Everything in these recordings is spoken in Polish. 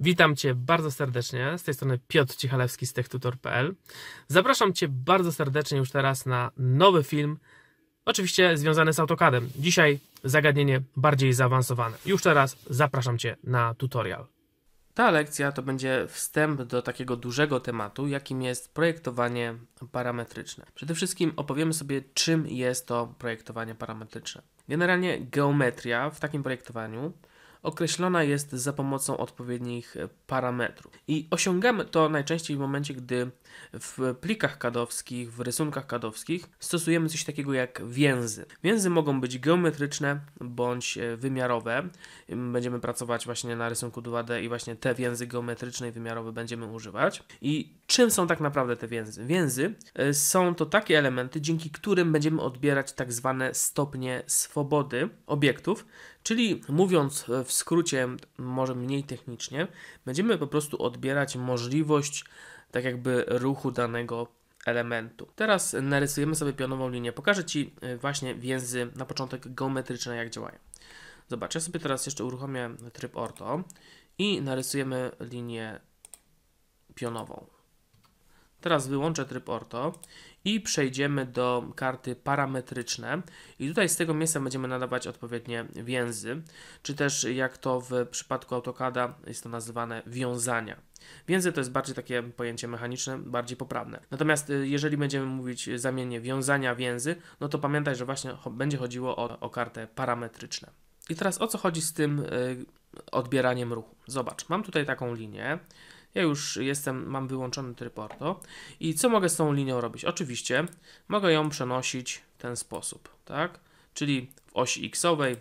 Witam Cię bardzo serdecznie. Z tej strony Piotr Cichalewski z techtutor.pl. Zapraszam Cię bardzo serdecznie już teraz na nowy film, oczywiście związany z AutoCADem. Dzisiaj zagadnienie bardziej zaawansowane. Już teraz zapraszam Cię na tutorial. Ta lekcja to będzie wstęp do takiego dużego tematu, jakim jest projektowanie parametryczne. Przede wszystkim opowiemy sobie, czym jest to projektowanie parametryczne. Generalnie geometria w takim projektowaniu określona jest za pomocą odpowiednich parametrów. I osiągamy to najczęściej w momencie, gdy w plikach kadowskich, w rysunkach kadowskich stosujemy coś takiego jak więzy. Więzy mogą być geometryczne bądź e, wymiarowe. Będziemy pracować właśnie na rysunku 2D i właśnie te więzy geometryczne i wymiarowe będziemy używać. I czym są tak naprawdę te więzy? Więzy e, są to takie elementy, dzięki którym będziemy odbierać tak zwane stopnie swobody obiektów, czyli mówiąc e, w skrócie, może mniej technicznie, będziemy po prostu odbierać możliwość tak jakby ruchu danego elementu. Teraz narysujemy sobie pionową linię. Pokażę Ci y, właśnie więzy na początek geometryczne, jak działają. Zobacz, ja sobie teraz jeszcze uruchomię tryb orto i narysujemy linię pionową. Teraz wyłączę tryb orto i przejdziemy do karty parametryczne i tutaj z tego miejsca będziemy nadawać odpowiednie więzy, czy też jak to w przypadku AutoCAD'a jest to nazywane wiązania. Więzy to jest bardziej takie pojęcie mechaniczne, bardziej poprawne. Natomiast y, jeżeli będziemy mówić zamiennie wiązania więzy, no to pamiętaj, że właśnie będzie chodziło o, o kartę parametryczne. I teraz o co chodzi z tym y, odbieraniem ruchu? Zobacz, mam tutaj taką linię ja już jestem, mam wyłączony tryb orto. I co mogę z tą linią robić? Oczywiście mogę ją przenosić w ten sposób, tak? Czyli w osi x-owej,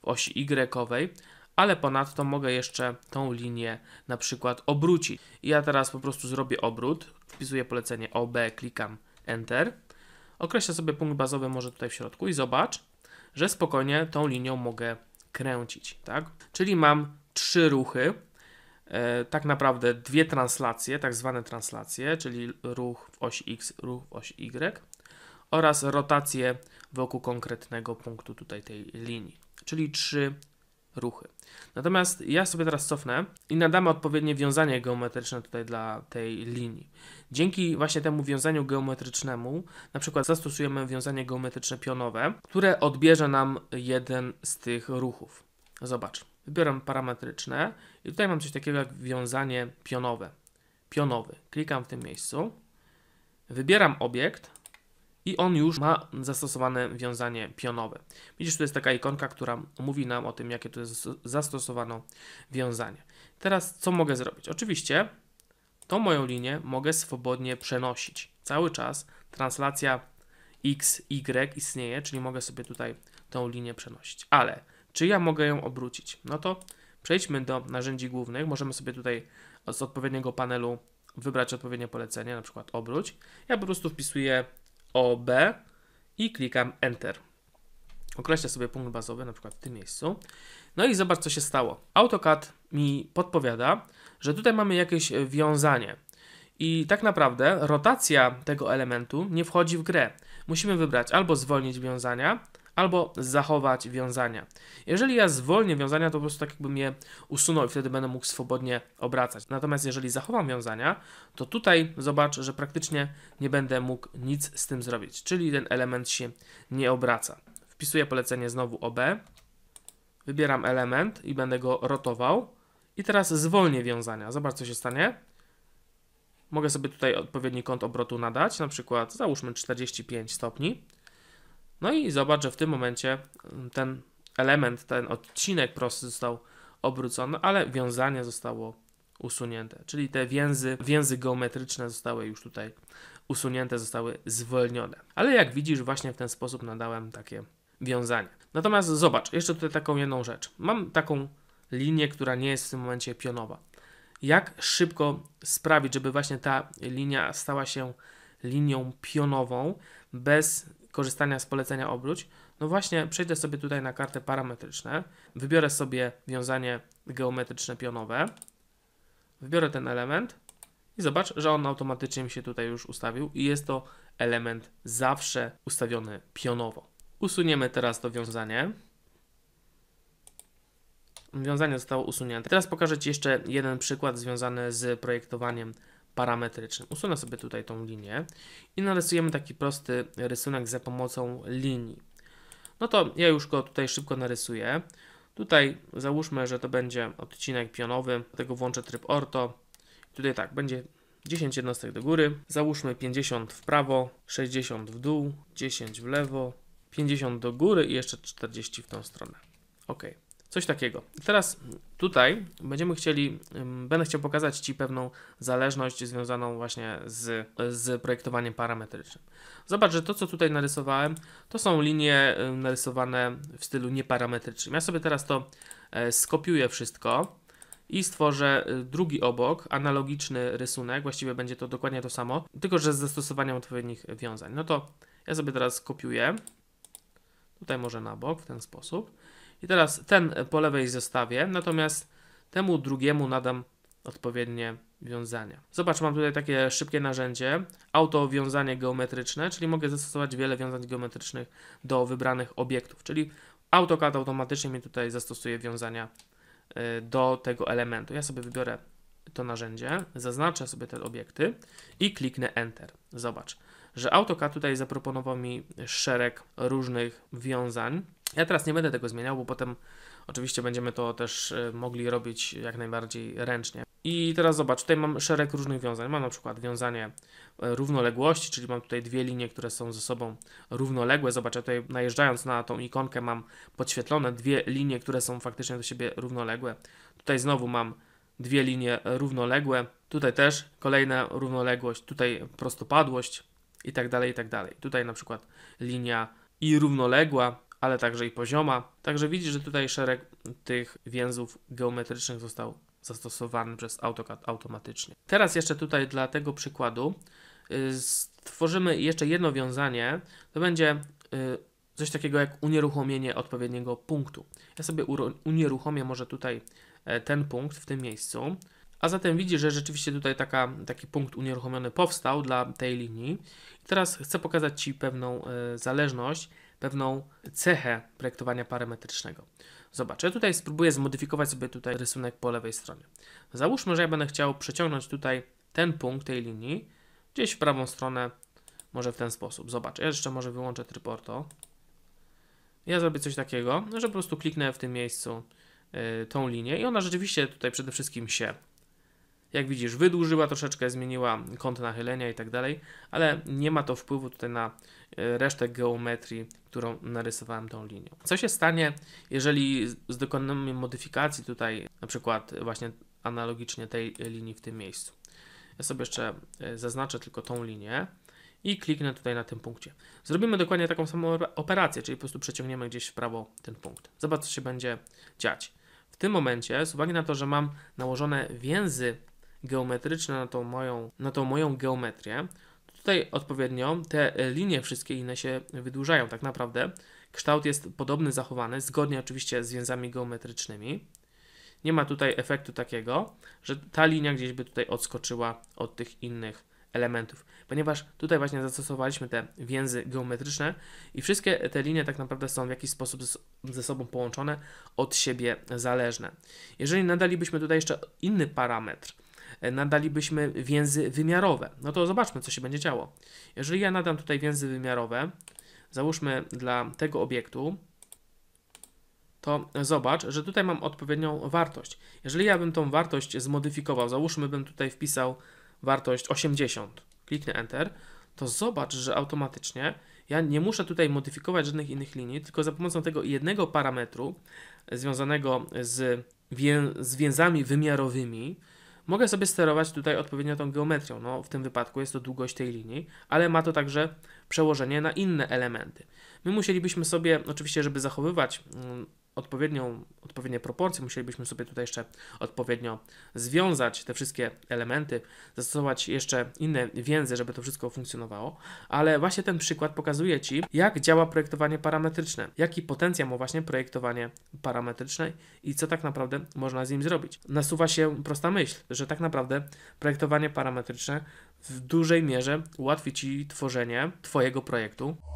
w osi y-owej, ale ponadto mogę jeszcze tą linię na przykład obrócić. Ja teraz po prostu zrobię obrót, wpisuję polecenie OB, klikam Enter. Określę sobie punkt bazowy może tutaj w środku i zobacz, że spokojnie tą linią mogę kręcić, tak? Czyli mam trzy ruchy, E, tak naprawdę dwie translacje, tak zwane translacje, czyli ruch w osi X, ruch w osi Y oraz rotację wokół konkretnego punktu tutaj tej linii, czyli trzy ruchy. Natomiast ja sobie teraz cofnę i nadamy odpowiednie wiązanie geometryczne tutaj dla tej linii. Dzięki właśnie temu wiązaniu geometrycznemu, na przykład zastosujemy wiązanie geometryczne pionowe, które odbierze nam jeden z tych ruchów. Zobacz. Wybieram parametryczne i tutaj mam coś takiego jak wiązanie pionowe. Pionowy. Klikam w tym miejscu. Wybieram obiekt i on już ma zastosowane wiązanie pionowe. Widzisz, tu jest taka ikonka, która mówi nam o tym, jakie tu jest zastosowano wiązanie. Teraz co mogę zrobić? Oczywiście tą moją linię mogę swobodnie przenosić. Cały czas translacja x, y istnieje, czyli mogę sobie tutaj tą linię przenosić. Ale czy ja mogę ją obrócić? No to przejdźmy do narzędzi głównych. Możemy sobie tutaj z odpowiedniego panelu wybrać odpowiednie polecenie, na przykład obróć. Ja po prostu wpisuję OB i klikam Enter. Określę sobie punkt bazowy, na przykład w tym miejscu. No i zobacz, co się stało. AutoCAD mi podpowiada, że tutaj mamy jakieś e, wiązanie. I tak naprawdę rotacja tego elementu nie wchodzi w grę. Musimy wybrać albo zwolnić wiązania, albo zachować wiązania. Jeżeli ja zwolnię wiązania, to po prostu tak jakbym je usunął i wtedy będę mógł swobodnie obracać. Natomiast jeżeli zachowam wiązania, to tutaj zobacz, że praktycznie nie będę mógł nic z tym zrobić, czyli ten element się nie obraca. Wpisuję polecenie znowu OB, wybieram element i będę go rotował i teraz zwolnię wiązania. Zobacz co się stanie. Mogę sobie tutaj odpowiedni kąt obrotu nadać, na przykład załóżmy 45 stopni. No i zobacz, że w tym momencie mm, ten element, ten odcinek prosty został obrócony, ale wiązanie zostało usunięte, czyli te więzy, więzy geometryczne zostały już tutaj usunięte, zostały zwolnione. Ale jak widzisz, właśnie w ten sposób nadałem takie wiązanie. Natomiast zobacz, jeszcze tutaj taką jedną rzecz. Mam taką linię, która nie jest w tym momencie pionowa. Jak szybko sprawić, żeby właśnie ta linia stała się linią pionową bez korzystania z polecenia obróć, no właśnie przejdę sobie tutaj na kartę parametryczne, wybiorę sobie wiązanie geometryczne pionowe, wybiorę ten element i zobacz, że on automatycznie mi się tutaj już ustawił i jest to element zawsze ustawiony pionowo. Usuniemy teraz to wiązanie. Wiązanie zostało usunięte. Teraz pokażę Ci jeszcze jeden przykład związany z projektowaniem parametrycznym. Usunę sobie tutaj tą linię i narysujemy taki prosty rysunek za pomocą linii. No to ja już go tutaj szybko narysuję. Tutaj załóżmy, że to będzie odcinek pionowy, dlatego włączę tryb orto. Tutaj tak, będzie 10 jednostek do góry, załóżmy 50 w prawo, 60 w dół, 10 w lewo, 50 do góry i jeszcze 40 w tą stronę. OK. Coś takiego. Teraz tutaj będziemy chcieli, będę chciał pokazać Ci pewną zależność związaną właśnie z, z projektowaniem parametrycznym. Zobacz, że to co tutaj narysowałem, to są linie narysowane w stylu nieparametrycznym. Ja sobie teraz to e, skopiuję wszystko i stworzę y, drugi obok, analogiczny rysunek, właściwie będzie to dokładnie to samo, tylko że z zastosowaniem odpowiednich wiązań. No to ja sobie teraz kopiuję, tutaj może na bok w ten sposób i teraz ten po lewej zostawię, natomiast temu drugiemu nadam odpowiednie wiązania. Zobacz, mam tutaj takie szybkie narzędzie, auto wiązanie geometryczne, czyli mogę zastosować wiele wiązań geometrycznych do wybranych obiektów, czyli AutoCAD automatycznie mi tutaj zastosuje wiązania y, do tego elementu. Ja sobie wybiorę to narzędzie, zaznaczę sobie te obiekty i kliknę Enter. Zobacz, że AutoCAD tutaj zaproponował mi szereg różnych wiązań, ja teraz nie będę tego zmieniał, bo potem oczywiście będziemy to też e, mogli robić jak najbardziej ręcznie. I teraz zobacz, tutaj mam szereg różnych wiązań. Mam na przykład wiązanie e, równoległości, czyli mam tutaj dwie linie, które są ze sobą równoległe. Zobacz, ja tutaj najeżdżając na tą ikonkę mam podświetlone dwie linie, które są faktycznie do siebie równoległe. Tutaj znowu mam dwie linie równoległe. Tutaj też kolejna równoległość, tutaj prostopadłość i tak dalej, i tak dalej. Tutaj na przykład linia i równoległa, ale także i pozioma. Także widzisz, że tutaj szereg tych więzów geometrycznych został zastosowany przez AutoCAD automatycznie. Teraz jeszcze tutaj dla tego przykładu y, stworzymy jeszcze jedno wiązanie. To będzie y, coś takiego jak unieruchomienie odpowiedniego punktu. Ja sobie unieruchomię może tutaj e, ten punkt w tym miejscu. A zatem widzisz, że rzeczywiście tutaj taka, taki punkt unieruchomiony powstał dla tej linii. teraz chcę pokazać Ci pewną e, zależność pewną cechę projektowania parametrycznego. Zobaczę. ja tutaj spróbuję zmodyfikować sobie tutaj rysunek po lewej stronie. Załóżmy, że ja będę chciał przeciągnąć tutaj ten punkt tej linii gdzieś w prawą stronę, może w ten sposób. Zobaczę. ja jeszcze może wyłączę tryb orto. Ja zrobię coś takiego, że po prostu kliknę w tym miejscu y, tą linię i ona rzeczywiście tutaj przede wszystkim się jak widzisz, wydłużyła troszeczkę, zmieniła kąt nachylenia i tak dalej, ale nie ma to wpływu tutaj na e, resztę geometrii, którą narysowałem tą linią. Co się stanie, jeżeli dokonamy modyfikacji tutaj, na przykład właśnie analogicznie tej linii w tym miejscu? Ja sobie jeszcze e, zaznaczę tylko tą linię i kliknę tutaj na tym punkcie. Zrobimy dokładnie taką samą operację, czyli po prostu przeciągniemy gdzieś w prawo ten punkt. Zobacz, co się będzie dziać. W tym momencie, z uwagi na to, że mam nałożone więzy geometryczne na tą moją, na tą moją geometrię, tutaj odpowiednio te linie wszystkie inne się wydłużają tak naprawdę. Kształt jest podobny, zachowany, zgodnie oczywiście z więzami geometrycznymi. Nie ma tutaj efektu takiego, że ta linia gdzieś by tutaj odskoczyła od tych innych elementów, ponieważ tutaj właśnie zastosowaliśmy te więzy geometryczne i wszystkie te linie tak naprawdę są w jakiś sposób ze sobą połączone, od siebie zależne. Jeżeli nadalibyśmy tutaj jeszcze inny parametr, E, nadalibyśmy więzy wymiarowe. No to zobaczmy, co się będzie działo. Jeżeli ja nadam tutaj więzy wymiarowe, załóżmy dla tego obiektu, to zobacz, że tutaj mam odpowiednią wartość. Jeżeli ja bym tą wartość zmodyfikował, załóżmy bym tutaj wpisał wartość 80, kliknę Enter, to zobacz, że automatycznie ja nie muszę tutaj modyfikować żadnych innych linii, tylko za pomocą tego jednego parametru związanego z, wię z więzami wymiarowymi Mogę sobie sterować tutaj odpowiednio tą geometrią, no w tym wypadku jest to długość tej linii, ale ma to także przełożenie na inne elementy. My musielibyśmy sobie, oczywiście żeby zachowywać mm, odpowiednią, odpowiednie proporcje, musielibyśmy sobie tutaj jeszcze odpowiednio związać te wszystkie elementy, zastosować jeszcze inne więzy, żeby to wszystko funkcjonowało, ale właśnie ten przykład pokazuje Ci, jak działa projektowanie parametryczne, jaki potencjał ma właśnie projektowanie parametryczne i co tak naprawdę można z nim zrobić. Nasuwa się prosta myśl, że tak naprawdę projektowanie parametryczne w dużej mierze ułatwi Ci tworzenie Twojego projektu.